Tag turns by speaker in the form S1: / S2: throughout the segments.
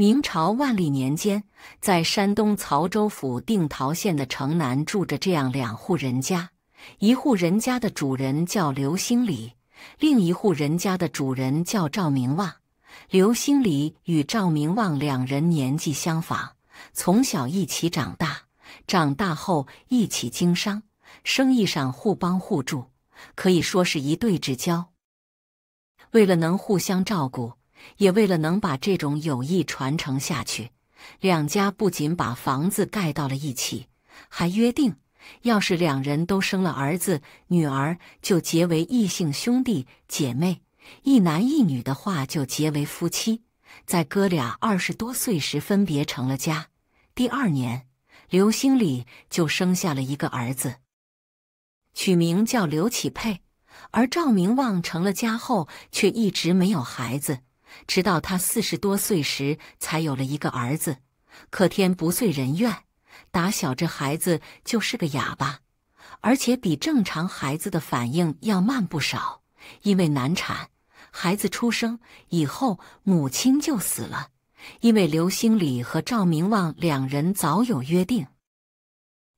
S1: 明朝万历年间，在山东曹州府定陶县的城南住着这样两户人家，一户人家的主人叫刘兴礼，另一户人家的主人叫赵明旺。刘兴礼与赵明旺两人年纪相仿，从小一起长大，长大后一起经商，生意上互帮互助，可以说是一对至交。为了能互相照顾。也为了能把这种友谊传承下去，两家不仅把房子盖到了一起，还约定：要是两人都生了儿子，女儿就结为异姓兄弟姐妹；一男一女的话，就结为夫妻。在哥俩二十多岁时，分别成了家。第二年，刘兴礼就生下了一个儿子，取名叫刘启佩；而赵明旺成了家后，却一直没有孩子。直到他四十多岁时，才有了一个儿子。可天不遂人愿，打小这孩子就是个哑巴，而且比正常孩子的反应要慢不少。因为难产，孩子出生以后，母亲就死了。因为刘兴礼和赵明旺两人早有约定，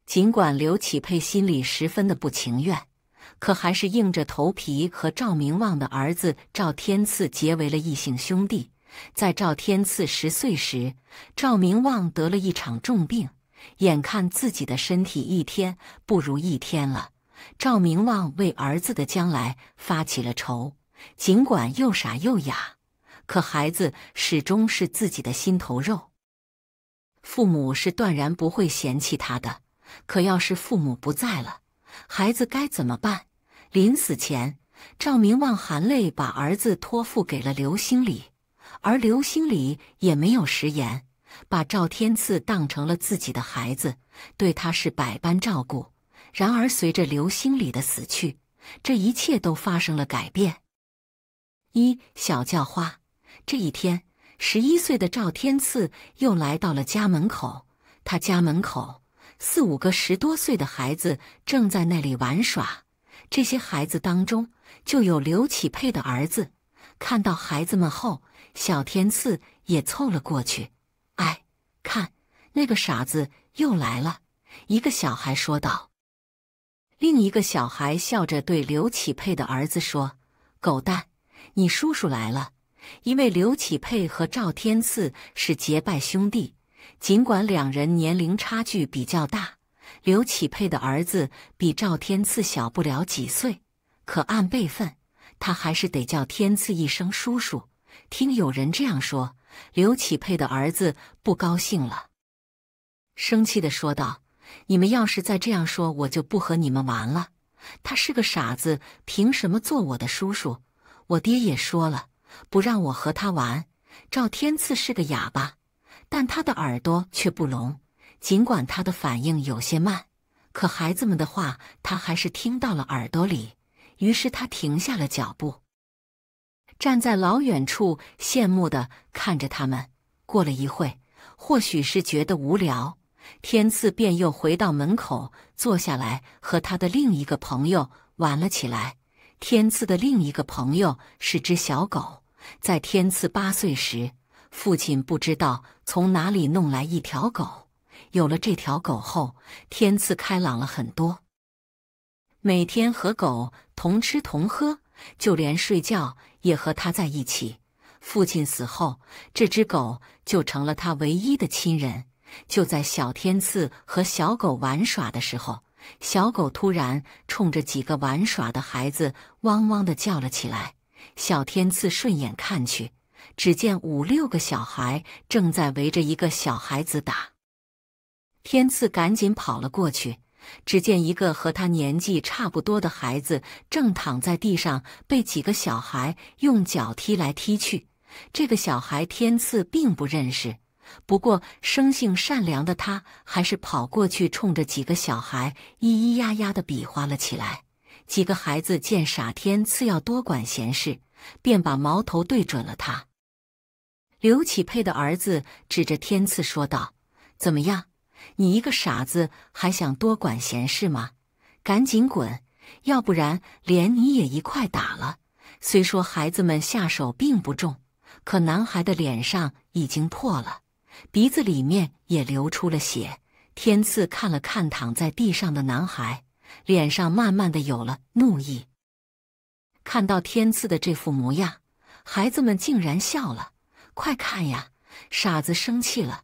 S1: 尽管刘启佩心里十分的不情愿。可还是硬着头皮和赵明旺的儿子赵天赐结为了异姓兄弟。在赵天赐十岁时，赵明旺得了一场重病，眼看自己的身体一天不如一天了，赵明旺为儿子的将来发起了愁。尽管又傻又哑，可孩子始终是自己的心头肉，父母是断然不会嫌弃他的。可要是父母不在了，孩子该怎么办？临死前，赵明旺含泪把儿子托付给了刘星礼，而刘星礼也没有食言，把赵天赐当成了自己的孩子，对他是百般照顾。然而，随着刘星礼的死去，这一切都发生了改变。一小叫花，这一天，十一岁的赵天赐又来到了家门口，他家门口四五个十多岁的孩子正在那里玩耍。这些孩子当中就有刘启佩的儿子。看到孩子们后，小天赐也凑了过去。哎，看那个傻子又来了！一个小孩说道。另一个小孩笑着对刘启佩的儿子说：“狗蛋，你叔叔来了。”因为刘启佩和赵天赐是结拜兄弟，尽管两人年龄差距比较大。刘启佩的儿子比赵天赐小不了几岁，可按辈分，他还是得叫天赐一声叔叔。听有人这样说，刘启佩的儿子不高兴了，生气的说道：“你们要是再这样说，我就不和你们玩了。他是个傻子，凭什么做我的叔叔？我爹也说了，不让我和他玩。赵天赐是个哑巴，但他的耳朵却不聋。”尽管他的反应有些慢，可孩子们的话他还是听到了耳朵里。于是他停下了脚步，站在老远处羡慕的看着他们。过了一会，或许是觉得无聊，天赐便又回到门口坐下来，和他的另一个朋友玩了起来。天赐的另一个朋友是只小狗。在天赐八岁时，父亲不知道从哪里弄来一条狗。有了这条狗后，天赐开朗了很多。每天和狗同吃同喝，就连睡觉也和它在一起。父亲死后，这只狗就成了他唯一的亲人。就在小天赐和小狗玩耍的时候，小狗突然冲着几个玩耍的孩子汪汪的叫了起来。小天赐顺眼看去，只见五六个小孩正在围着一个小孩子打。天赐赶紧跑了过去，只见一个和他年纪差不多的孩子正躺在地上，被几个小孩用脚踢来踢去。这个小孩天赐并不认识，不过生性善良的他还是跑过去，冲着几个小孩咿咿呀呀的比划了起来。几个孩子见傻天赐要多管闲事，便把矛头对准了他。刘启佩的儿子指着天赐说道：“怎么样？”你一个傻子还想多管闲事吗？赶紧滚，要不然连你也一块打了。虽说孩子们下手并不重，可男孩的脸上已经破了，鼻子里面也流出了血。天赐看了看躺在地上的男孩，脸上慢慢的有了怒意。看到天赐的这副模样，孩子们竟然笑了：“快看呀，傻子生气了。”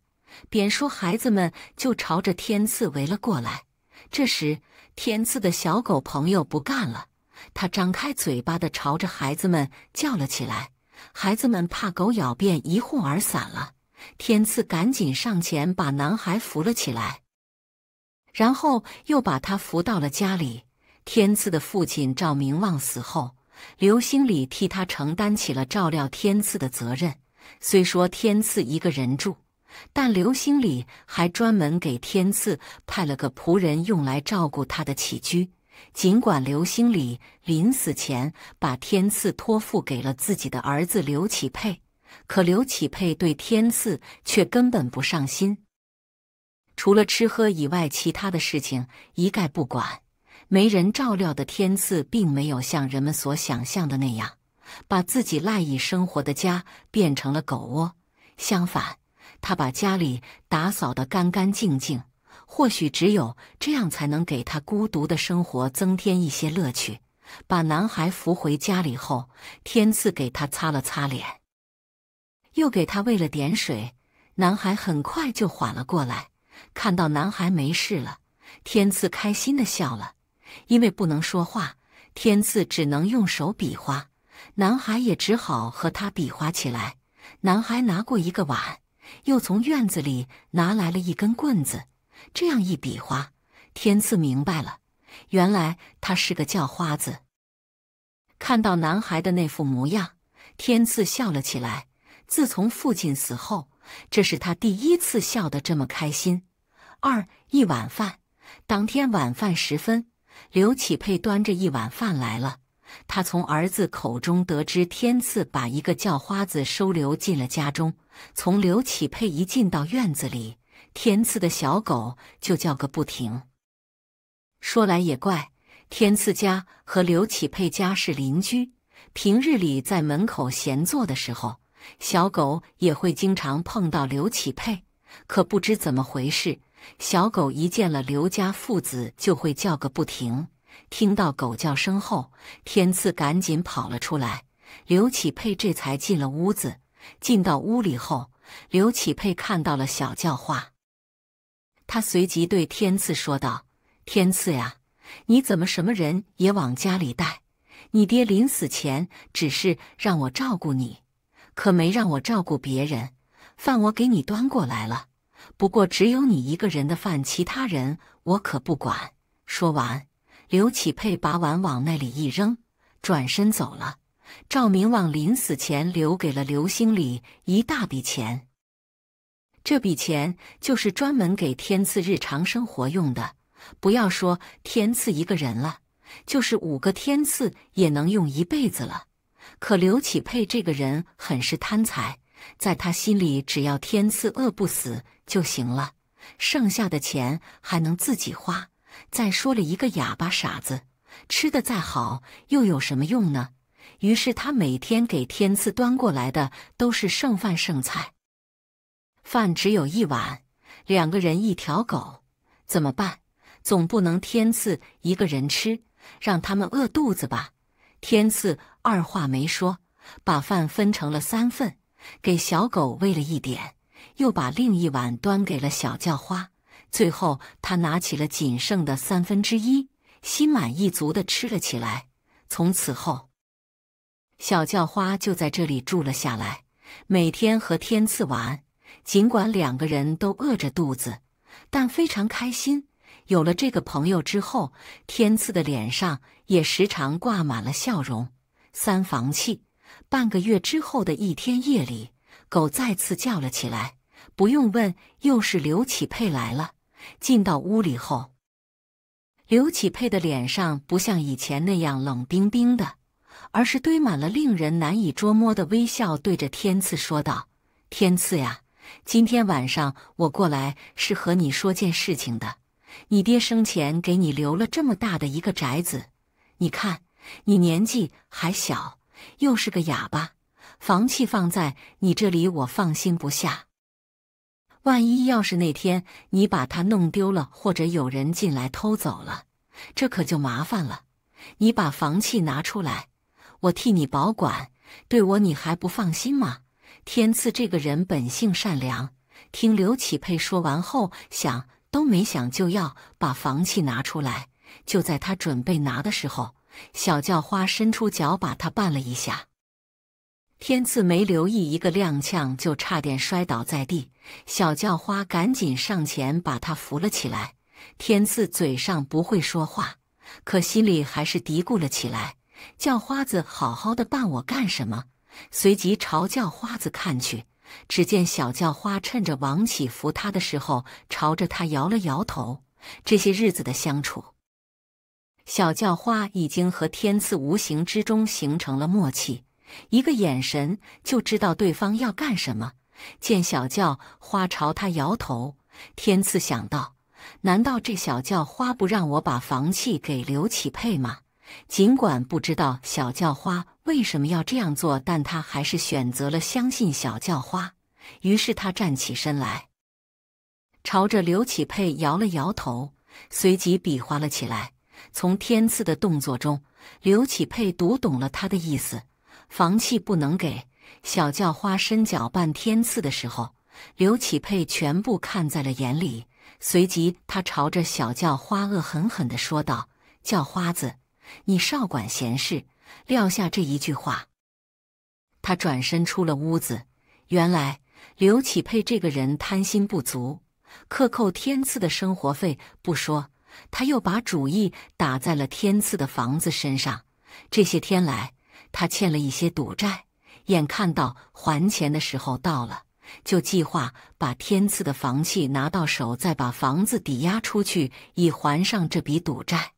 S1: 便说，孩子们就朝着天赐围了过来。这时，天赐的小狗朋友不干了，他张开嘴巴的朝着孩子们叫了起来。孩子们怕狗咬，便一哄而散了。天赐赶紧上前把男孩扶了起来，然后又把他扶到了家里。天赐的父亲赵明旺死后，刘兴礼替他承担起了照料天赐的责任。虽说天赐一个人住。但刘兴礼还专门给天赐派了个仆人，用来照顾他的起居。尽管刘兴礼临死前把天赐托付给了自己的儿子刘启佩，可刘启佩对天赐却根本不上心，除了吃喝以外，其他的事情一概不管。没人照料的天赐，并没有像人们所想象的那样，把自己赖以生活的家变成了狗窝。相反，他把家里打扫得干干净净，或许只有这样才能给他孤独的生活增添一些乐趣。把男孩扶回家里后，天赐给他擦了擦脸，又给他喂了点水。男孩很快就缓了过来。看到男孩没事了，天赐开心的笑了。因为不能说话，天赐只能用手比划，男孩也只好和他比划起来。男孩拿过一个碗。又从院子里拿来了一根棍子，这样一比划，天赐明白了，原来他是个叫花子。看到男孩的那副模样，天赐笑了起来。自从父亲死后，这是他第一次笑得这么开心。二一碗饭，当天晚饭时分，刘启佩端着一碗饭来了。他从儿子口中得知，天赐把一个叫花子收留进了家中。从刘启佩一进到院子里，天赐的小狗就叫个不停。说来也怪，天赐家和刘启佩家是邻居，平日里在门口闲坐的时候，小狗也会经常碰到刘启佩。可不知怎么回事，小狗一见了刘家父子就会叫个不停。听到狗叫声后，天赐赶紧跑了出来。刘启佩这才进了屋子。进到屋里后，刘启佩看到了小叫化，他随即对天赐说道：“天赐呀，你怎么什么人也往家里带？你爹临死前只是让我照顾你，可没让我照顾别人。饭我给你端过来了，不过只有你一个人的饭，其他人我可不管。”说完。刘启佩把碗往那里一扔，转身走了。赵明旺临死前留给了刘兴礼一大笔钱，这笔钱就是专门给天赐日常生活用的。不要说天赐一个人了，就是五个天赐也能用一辈子了。可刘启佩这个人很是贪财，在他心里，只要天赐饿不死就行了，剩下的钱还能自己花。再说了一个哑巴傻子，吃的再好又有什么用呢？于是他每天给天赐端过来的都是剩饭剩菜，饭只有一碗，两个人一条狗，怎么办？总不能天赐一个人吃，让他们饿肚子吧？天赐二话没说，把饭分成了三份，给小狗喂了一点，又把另一碗端给了小叫花。最后，他拿起了仅剩的三分之一，心满意足的吃了起来。从此后，小叫花就在这里住了下来，每天和天赐玩。尽管两个人都饿着肚子，但非常开心。有了这个朋友之后，天赐的脸上也时常挂满了笑容。三房气，半个月之后的一天夜里，狗再次叫了起来。不用问，又是刘启佩来了。进到屋里后，刘启佩的脸上不像以前那样冷冰冰的，而是堆满了令人难以捉摸的微笑，对着天赐说道：“天赐呀，今天晚上我过来是和你说件事情的。你爹生前给你留了这么大的一个宅子，你看你年纪还小，又是个哑巴，房契放在你这里，我放心不下。”万一要是那天你把它弄丢了，或者有人进来偷走了，这可就麻烦了。你把房契拿出来，我替你保管。对我，你还不放心吗？天赐这个人本性善良，听刘启佩说完后，想都没想就要把房契拿出来。就在他准备拿的时候，小叫花伸出脚把他绊了一下。天赐没留意，一个踉跄就差点摔倒在地。小叫花赶紧上前把他扶了起来。天赐嘴上不会说话，可心里还是嘀咕了起来：“叫花子，好好的绊我干什么？”随即朝叫花子看去，只见小叫花趁着王启扶他的时候，朝着他摇了摇头。这些日子的相处，小叫花已经和天赐无形之中形成了默契。一个眼神就知道对方要干什么。见小叫花朝他摇头，天赐想到：难道这小叫花不让我把房契给刘启佩吗？尽管不知道小叫花为什么要这样做，但他还是选择了相信小叫花。于是他站起身来，朝着刘启佩摇了摇头，随即比划了起来。从天赐的动作中，刘启佩读懂了他的意思。房契不能给小叫花，伸脚半天赐的时候，刘启佩全部看在了眼里。随即，他朝着小叫花恶狠狠地说道：“叫花子，你少管闲事！”撂下这一句话，他转身出了屋子。原来，刘启佩这个人贪心不足，克扣天赐的生活费不说，他又把主意打在了天赐的房子身上。这些天来，他欠了一些赌债，眼看到还钱的时候到了，就计划把天赐的房契拿到手，再把房子抵押出去，以还上这笔赌债。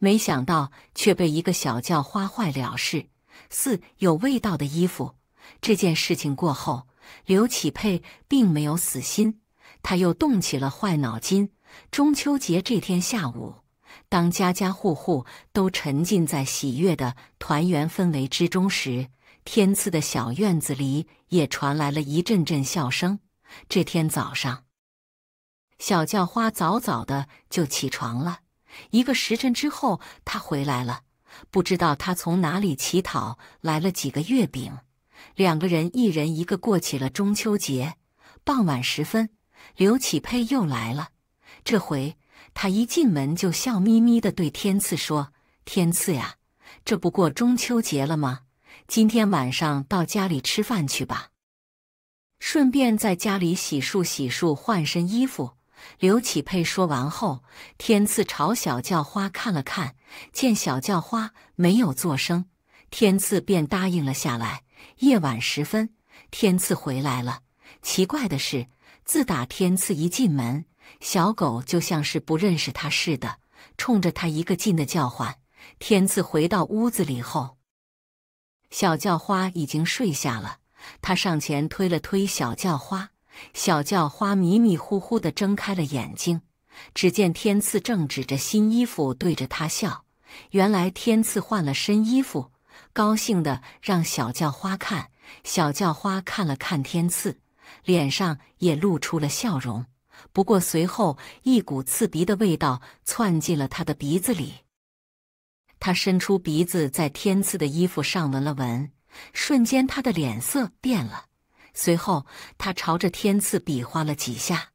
S1: 没想到却被一个小叫花坏了事。四有味道的衣服，这件事情过后，刘启佩并没有死心，他又动起了坏脑筋。中秋节这天下午。当家家户户都沉浸在喜悦的团圆氛围之中时，天赐的小院子里也传来了一阵阵笑声。这天早上，小叫花早早的就起床了。一个时辰之后，他回来了。不知道他从哪里乞讨来了几个月饼，两个人一人一个过起了中秋节。傍晚时分，刘启佩又来了，这回。他一进门就笑眯眯的对天赐说：“天赐呀，这不过中秋节了吗？今天晚上到家里吃饭去吧，顺便在家里洗漱洗漱，换身衣服。”刘启佩说完后，天赐朝小叫花看了看，见小叫花没有作声，天赐便答应了下来。夜晚时分，天赐回来了。奇怪的是，自打天赐一进门。小狗就像是不认识他似的，冲着他一个劲的叫唤。天赐回到屋子里后，小叫花已经睡下了。他上前推了推小叫花，小叫花迷迷糊糊地睁开了眼睛，只见天赐正指着新衣服对着他笑。原来天赐换了身衣服，高兴地让小叫花看。小叫花看了看天赐，脸上也露出了笑容。不过，随后一股刺鼻的味道窜进了他的鼻子里。他伸出鼻子，在天赐的衣服上闻了闻，瞬间他的脸色变了。随后，他朝着天赐比划了几下，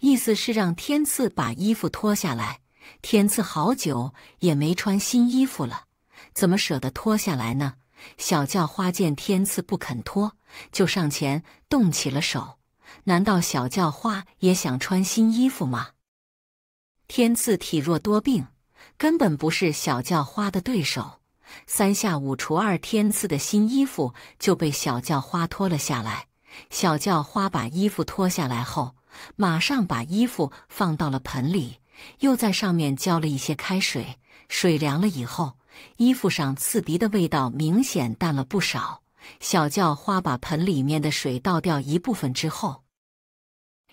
S1: 意思是让天赐把衣服脱下来。天赐好久也没穿新衣服了，怎么舍得脱下来呢？小叫花见天赐不肯脱，就上前动起了手。难道小叫花也想穿新衣服吗？天赐体弱多病，根本不是小叫花的对手。三下五除二，天赐的新衣服就被小叫花脱了下来。小叫花把衣服脱下来后，马上把衣服放到了盆里，又在上面浇了一些开水。水凉了以后，衣服上刺鼻的味道明显淡了不少。小叫花把盆里面的水倒掉一部分之后。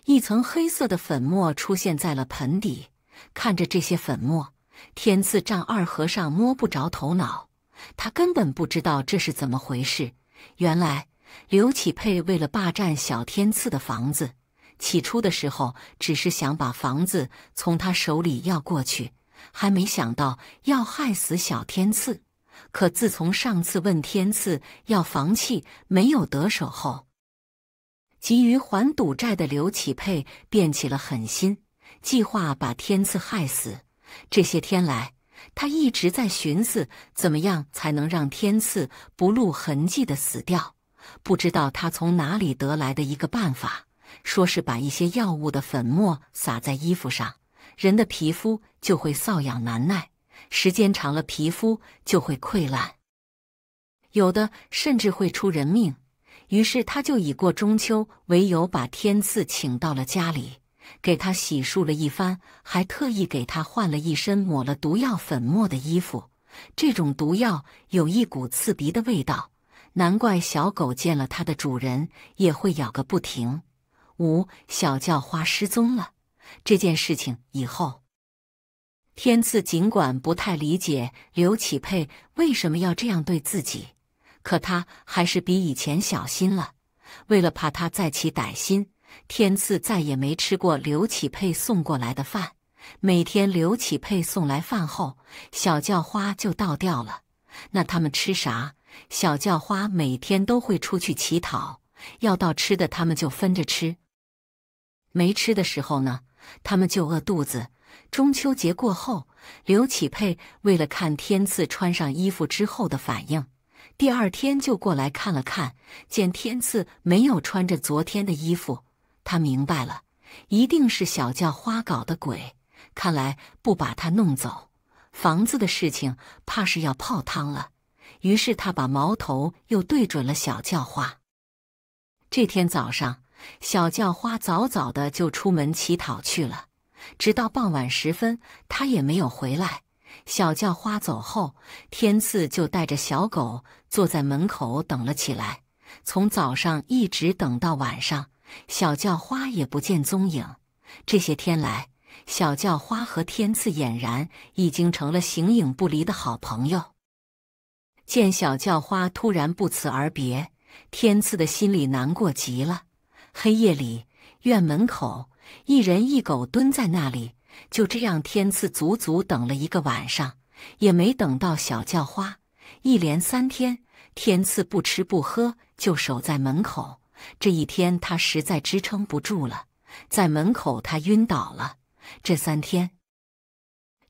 S1: 一层黑色的粉末出现在了盆底。看着这些粉末，天赐丈二和尚摸不着头脑。他根本不知道这是怎么回事。原来，刘启佩为了霸占小天赐的房子，起初的时候只是想把房子从他手里要过去，还没想到要害死小天赐。可自从上次问天赐要房契没有得手后，急于还赌债的刘启佩变起了狠心，计划把天赐害死。这些天来，他一直在寻思怎么样才能让天赐不露痕迹的死掉。不知道他从哪里得来的一个办法，说是把一些药物的粉末撒在衣服上，人的皮肤就会瘙痒难耐，时间长了皮肤就会溃烂，有的甚至会出人命。于是他就以过中秋为由，把天赐请到了家里，给他洗漱了一番，还特意给他换了一身抹了毒药粉末的衣服。这种毒药有一股刺鼻的味道，难怪小狗见了它的主人也会咬个不停。五小叫花失踪了这件事情以后，天赐尽管不太理解刘启佩为什么要这样对自己。可他还是比以前小心了，为了怕他再起歹心，天赐再也没吃过刘启佩送过来的饭。每天刘启佩送来饭后，小叫花就倒掉了。那他们吃啥？小叫花每天都会出去乞讨，要到吃的他们就分着吃。没吃的时候呢，他们就饿肚子。中秋节过后，刘启佩为了看天赐穿上衣服之后的反应。第二天就过来看了看，见天赐没有穿着昨天的衣服，他明白了，一定是小叫花搞的鬼。看来不把他弄走，房子的事情怕是要泡汤了。于是他把矛头又对准了小叫花。这天早上，小叫花早早的就出门乞讨去了，直到傍晚时分，他也没有回来。小叫花走后，天赐就带着小狗坐在门口等了起来，从早上一直等到晚上，小叫花也不见踪影。这些天来，小叫花和天赐俨然已经成了形影不离的好朋友。见小叫花突然不辞而别，天赐的心里难过极了。黑夜里，院门口，一人一狗蹲在那里。就这样，天赐足足等了一个晚上，也没等到小叫花。一连三天，天赐不吃不喝，就守在门口。这一天，他实在支撑不住了，在门口他晕倒了。这三天，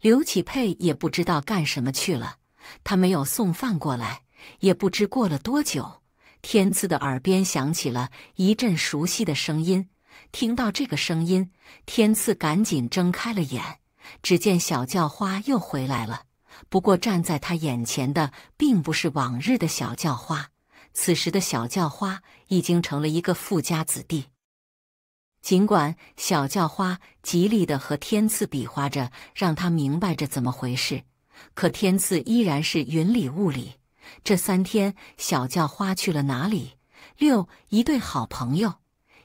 S1: 刘启佩也不知道干什么去了，他没有送饭过来。也不知过了多久，天赐的耳边响起了一阵熟悉的声音。听到这个声音，天赐赶紧睁开了眼。只见小叫花又回来了，不过站在他眼前的并不是往日的小叫花，此时的小叫花已经成了一个富家子弟。尽管小叫花极力的和天赐比划着，让他明白着怎么回事，可天赐依然是云里雾里。这三天，小叫花去了哪里？六一对好朋友，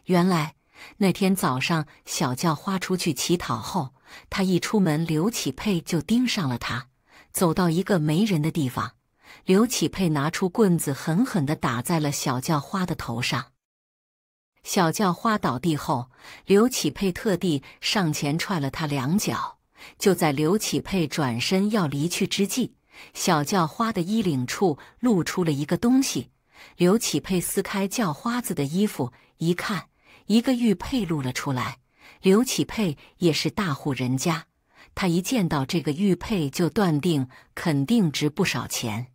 S1: 原来。那天早上，小叫花出去乞讨后，他一出门，刘启佩就盯上了他。走到一个没人的地方，刘启佩拿出棍子，狠狠地打在了小叫花的头上。小叫花倒地后，刘启佩特地上前踹了他两脚。就在刘启佩转身要离去之际，小叫花的衣领处露出了一个东西。刘启佩撕开叫花子的衣服，一看。一个玉佩露了出来，刘启佩也是大户人家，他一见到这个玉佩就断定肯定值不少钱，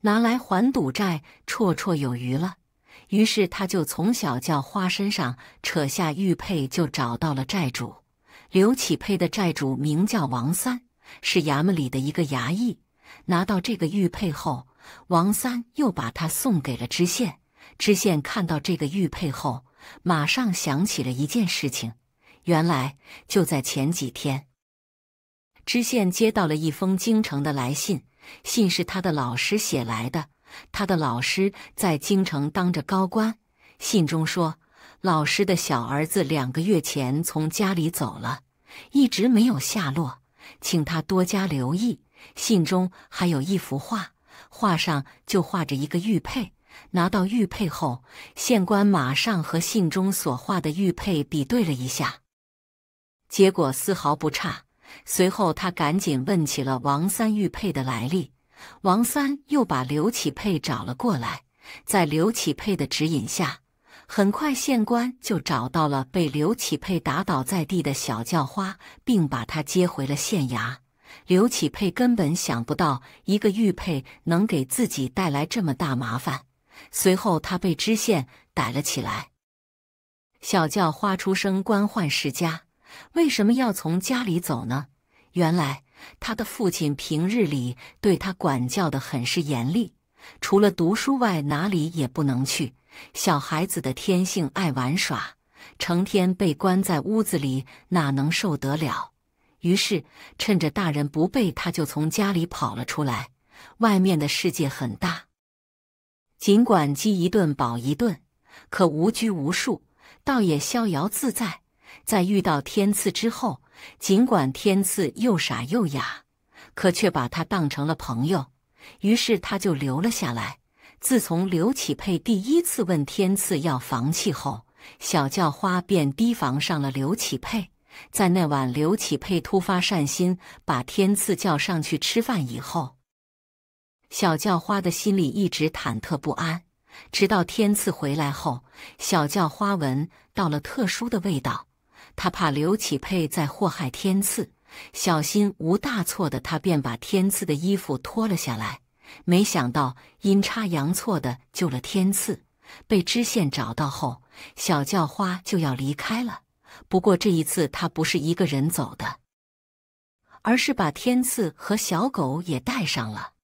S1: 拿来还赌债绰绰有余了。于是他就从小叫花身上扯下玉佩，就找到了债主。刘启佩的债主名叫王三，是衙门里的一个衙役。拿到这个玉佩后，王三又把它送给了知县。知县看到这个玉佩后，马上想起了一件事情，原来就在前几天，知县接到了一封京城的来信，信是他的老师写来的。他的老师在京城当着高官，信中说老师的小儿子两个月前从家里走了，一直没有下落，请他多加留意。信中还有一幅画，画上就画着一个玉佩。拿到玉佩后，县官马上和信中所画的玉佩比对了一下，结果丝毫不差。随后他赶紧问起了王三玉佩的来历，王三又把刘启佩找了过来，在刘启佩的指引下，很快县官就找到了被刘启佩打倒在地的小叫花，并把他接回了县衙。刘启佩根本想不到，一个玉佩能给自己带来这么大麻烦。随后，他被知县逮了起来。小叫花出生官宦世家，为什么要从家里走呢？原来，他的父亲平日里对他管教的很是严厉，除了读书外，哪里也不能去。小孩子的天性爱玩耍，成天被关在屋子里，哪能受得了？于是，趁着大人不备，他就从家里跑了出来。外面的世界很大。尽管饥一顿饱一顿，可无拘无束，倒也逍遥自在。在遇到天赐之后，尽管天赐又傻又哑，可却把他当成了朋友，于是他就留了下来。自从刘启佩第一次问天赐要房契后，小叫花便提防上了刘启佩。在那晚，刘启佩突发善心，把天赐叫上去吃饭以后。小叫花的心里一直忐忑不安，直到天赐回来后，小叫花闻到了特殊的味道，他怕刘启佩再祸害天赐，小心无大错的他便把天赐的衣服脱了下来。没想到阴差阳错的救了天赐，被知县找到后，小叫花就要离开了。不过这一次他不是一个人走的，而是把天赐和小狗也带上了。